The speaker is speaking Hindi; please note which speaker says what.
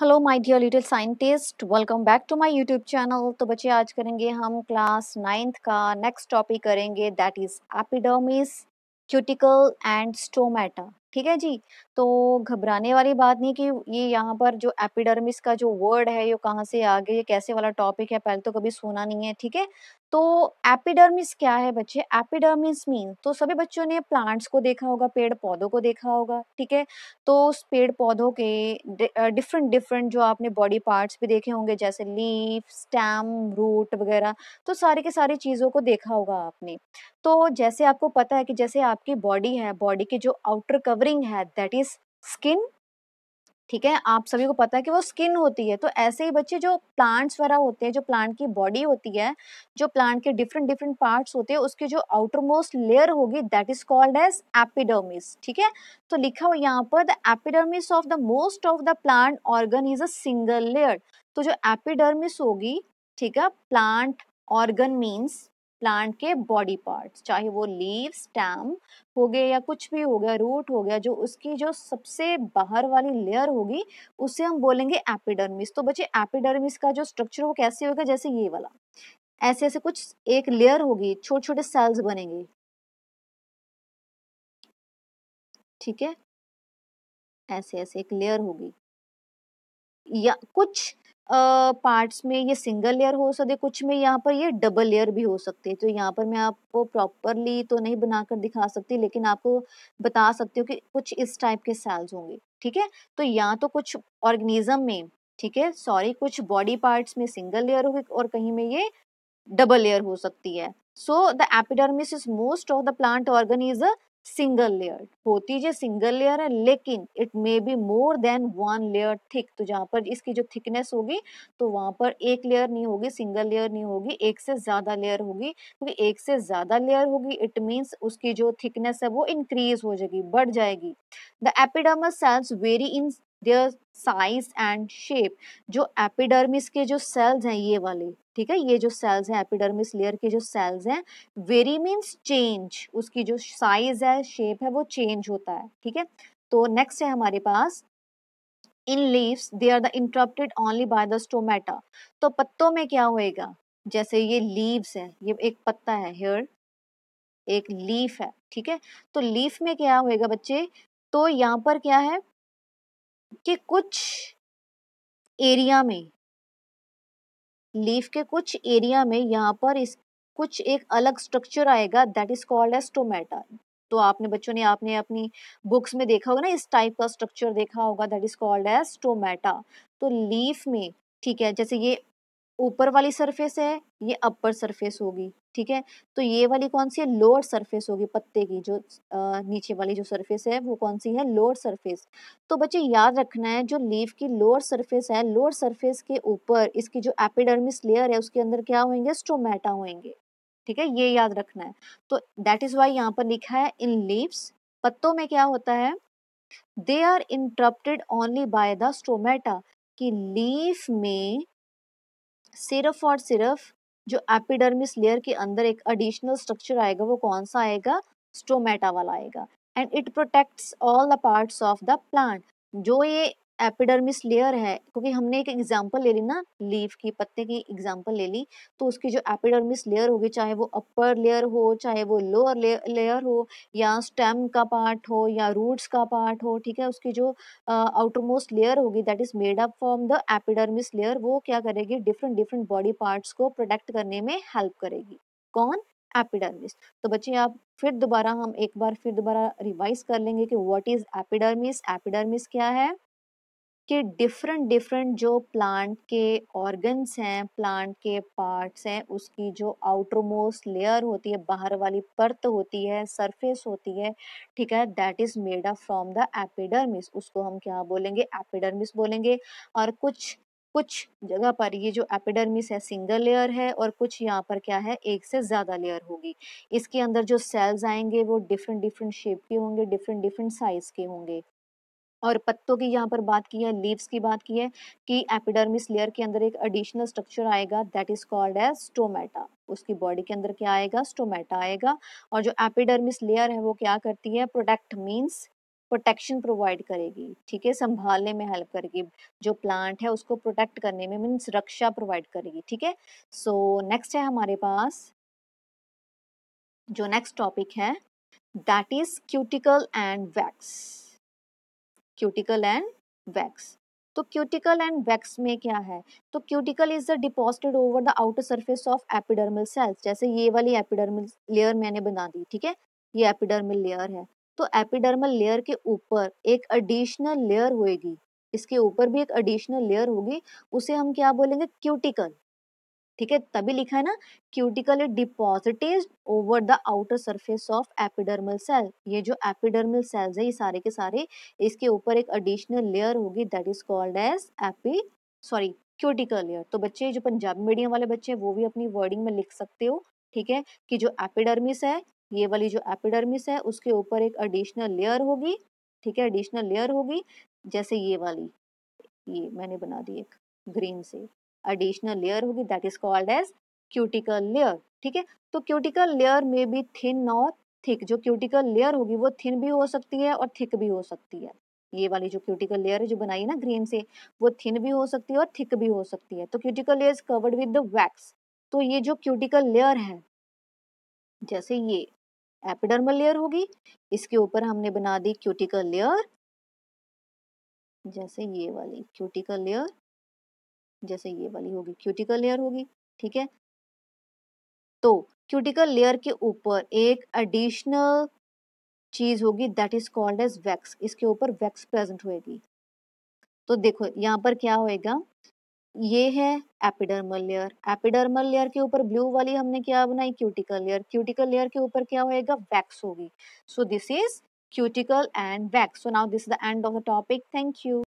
Speaker 1: hello my dear little scientist welcome back to my YouTube channel तो बच्चे आज करेंगे हम क्लास नाइन्थ का नेक्स्ट टॉपिक करेंगे that is epidermis cuticle and stomata ठीक है जी तो घबराने वाली बात नहीं कि ये यहाँ पर जो एपिडर्मिस का जो वर्ड है ये कहाँ से आ गया ये कैसे वाला टॉपिक है पहले तो कभी सुना नहीं है ठीक है तो एपिडर्मिस क्या है बच्चे एपिडर्मिस मीन तो सभी बच्चों ने प्लांट्स को देखा होगा पेड़ पौधों को देखा होगा ठीक है तो उस पेड़ पौधों के डिफरेंट डिफरेंट जो आपने बॉडी पार्ट्स भी देखे होंगे जैसे लीफ स्टेम रूट वगैरह तो सारी के सारी चीज़ों को देखा होगा आपने तो जैसे आपको पता है कि जैसे आपकी बॉडी है बॉडी के जो आउटर कवर कवरिंग है दैट इज स्किन ठीक है आप सभी को पता है कि वो स्किन होती है तो ऐसे ही बच्चे जो प्लांट्स वगैरह होते हैं जो प्लांट की बॉडी होती है जो प्लांट के डिफरेंट डिफरेंट पार्ट्स होते हैं उसकी जो आउटर मोस्ट लेयर होगी that is called as epidermis ठीक है तो लिखा हुआ यहाँ पर the epidermis of the most of the plant organ is a single layer तो जो एपिडर्मिस होगी ठीक है प्लांट ऑर्गन मीन्स प्लांट के बॉडी पार्ट्स चाहे वो लीव स्टैम हो गए या कुछ भी हो गया रूट हो गया जो उसकी जो सबसे बाहर वाली लेयर होगी उसे हम बोलेंगे एपिडर्मिस तो बच्चे एपिडर्मिस का जो स्ट्रक्चर वो कैसे होगा जैसे ये वाला
Speaker 2: ऐसे ऐसे कुछ एक लेयर होगी छोटे छोटे सेल्स बनेंगे ठीक है ऐसे ऐसे एक लेयर होगी या कुछ पार्ट्स में ये सिंगल लेयर हो सकते कुछ में यहाँ पर ये
Speaker 1: डबल लेयर भी हो सकते हैं तो यहाँ पर मैं आपको प्रॉपरली तो नहीं बनाकर दिखा सकती लेकिन आपको बता सकती हूँ कि कुछ इस टाइप के सेल्स होंगे ठीक है तो यहाँ तो कुछ ऑर्गेनिज्म में ठीक है सॉरी कुछ बॉडी पार्ट्स में सिंगल लेयर होगी और कहीं में ये डबल लेयर हो सकती है so the epidermis is most of the plant organ is a single layer होती जो सिंगल लेयर है लेकिन it may be more than one layer thick तो जहाँ पर इसकी जो थिकनेस होगी तो वहां पर एक लेयर नहीं होगी सिंगल लेयर नहीं होगी एक से ज़्यादा लेयर होगी क्योंकि एक से ज़्यादा लेयर होगी इट मीन्स उसकी जो थिकनेस है वो इंक्रीज हो जाएगी बढ़ जाएगी the epidermis cells vary in their size and shape जो एपिडर्मिस के जो सेल्स हैं ये वाले ठीक है ये जो सेल्स हैं एपिडर्मिस लेयर के जो सेल्स हैं वेरी मीन्स चेंज उसकी जो साइज है शेप है वो चेंज होता है ठीक है तो नेक्स्ट है हमारे पास in leaves they are the interrupted only by the stomata तो पत्तों में क्या होएगा जैसे ये लीव्स है ये एक पत्ता है हेयर एक लीफ है ठीक है तो लीफ
Speaker 2: में क्या होएगा बच्चे तो यहाँ पर क्या है कि कुछ एरिया में लीफ के कुछ एरिया में यहाँ पर इस कुछ एक अलग स्ट्रक्चर आएगा that is called as stomata तो आपने बच्चों
Speaker 1: ने आपने अपनी बुक्स में देखा होगा ना इस टाइप का स्ट्रक्चर देखा होगा that is called as stomata तो लीफ में ठीक है जैसे ये ऊपर वाली सरफेस है ये अपर सरफेस होगी ठीक है तो ये वाली कौन सी है लोअर सरफेस होगी पत्ते की जो आ, नीचे वाली जो सरफेस है वो कौन सी है लोअर सरफेस तो बच्चे याद रखना है जो लीफ की लोअर सरफेस है लोअर सरफेस के ऊपर इसकी जो एपिडर्मिस लेयर है उसके अंदर क्या होंगे स्टोमेटा होंगे ठीक है ये याद रखना है तो दैट इज वाई यहाँ पर लिखा है इन लीव्स पत्तों में क्या होता है they are interrupted only by the stomata कि लीफ में सिर्फ और सिर्फ जो एपिडर्मिस लेयर के अंदर एक एडिशनल स्ट्रक्चर आएगा वो कौन सा आएगा स्टोमेटा वाला आएगा and it protects all the parts of the plant जो ये एपिडर्मिस लेयर है क्योंकि हमने एक एग्जाम्पल ले ली ना लीफ की पत्ते की एग्जाम्पल ले ली तो उसकी जो एपिडर्मिस लेयर होगी चाहे वो अपर लेयर हो चाहे वो लोअर लेयर हो या स्टेम का पार्ट हो या रूट्स का पार्ट हो ठीक है उसकी जो आउटर मोस्ट लेयर होगी that is made up from the epidermis layer वो क्या करेगी डिफरेंट डिफरेंट बॉडी पार्ट्स को प्रोटेक्ट करने में हेल्प करेगी कौन एपिडर्मिस तो बच्चे आप फिर दोबारा हम एक बार फिर दोबारा रिवाइज कर लेंगे कि व्हाट इज एपिडर्मिस एपिडर्मिस क्या है कि डिफरेंट डिफरेंट जो प्लांट के ऑर्गन्स हैं प्लांट के पार्ट्स हैं उसकी जो आउटर मोस्ट लेयर होती है बाहर वाली परत होती है सरफेस होती है ठीक है that is made up from the epidermis उसको हम क्या बोलेंगे एपिडर्मिस बोलेंगे और कुछ कुछ जगह पर ये जो एपिडर्मिस है सिंगल लेयर है और कुछ यहाँ पर क्या है एक से ज़्यादा लेयर होगी इसके अंदर जो सेल्स आएंगे वो डिफरेंट डिफरेंट शेप के होंगे डिफरेंट डिफरेंट साइज़ के होंगे और पत्तों की यहाँ पर बात की है लीव्स की बात की है कि एपिडर्मिस लेयर के अंदर एक एडिशनल स्ट्रक्चर आएगा that is called as stomata उसकी बॉडी के अंदर क्या आएगा स्टोमेटा आएगा और जो एपिडर्मिस लेयर है वो क्या करती है प्रोटेक्ट मीन्स प्रोटेक्शन प्रोवाइड करेगी ठीक है संभालने में हेल्प करेगी जो प्लांट है उसको प्रोटेक्ट करने में मीन्स रक्षा प्रोवाइड करेगी ठीक है सो नेक्स्ट है हमारे
Speaker 2: पास जो नेक्स्ट टॉपिक है that is cuticle and wax cuticle and wax तो
Speaker 1: क्यूटिकल एंड वैक्स में क्या है तो cuticle is the deposited over the outer surface of epidermal cells जैसे ये वाली एपिडर्मल लेयर मैंने बना दी ठीक है ये एपिडर्मल लेयर है तो एपिडर्मल लेयर के ऊपर एक एडिशनल लेयर होएगी इसके ऊपर भी एक एडिशनल लेयर होगी उसे हम क्या बोलेंगे क्यूटिकल ठीक है तभी लिखा है ना cuticle deposited over the outer surface of epidermal cell ये जो एपिडर्मल सेल्स है ये सारे के सारे इसके ऊपर एक एडिशनल लेयर होगी that is called as epi sorry cuticle layer तो बच्चे जो पंजाबी मीडियम वाले बच्चे हैं वो भी अपनी वर्डिंग में लिख सकते हो ठीक है कि जो एपिडर्मिस है ये वाली जो एपिडर्मिस है उसके ऊपर एक एडिशनल लेयर होगी ठीक है एडिशनल लेयर होगी जैसे ये वाली ये मैंने बना दी एक ग्रीन से एडिशनल लेयर होगी that is called as cuticle layer ठीक है तो क्यूटिकल लेयर में भी थिन और थिक जो क्यूटिकल लेयर होगी वो थिन भी हो सकती है और थिक भी हो सकती है ये वाली जो क्यूटिकल लेयर है जो बनाई है ना ग्रीन से वो थिन भी हो सकती है और थिक भी हो सकती है तो cuticle layer covered with the wax तो ये जो क्यूटिकल
Speaker 2: लेयर है जैसे ये एपिडर्मल लेयर होगी इसके ऊपर हमने बना दी क्यूटिकल लेयर जैसे ये वाली क्यूटिकल लेयर जैसे ये वाली होगी क्यूटिकल लेयर होगी ठीक है तो क्यूटिकल लेयर के ऊपर एक एडिशनल चीज
Speaker 1: होगी that is called as wax इसके ऊपर वैक्स प्रेजेंट होगी तो देखो यहाँ पर क्या होएगा ये है एपिडर्मल लेयर एपिडर्मल लेयर के ऊपर ब्लू वाली हमने क्या बनाई क्यूटिकल लेयर क्यूटिकल लेयर के ऊपर क्या होएगा वैक्स होगी so this is cuticle and wax so now this is the end of the topic thank you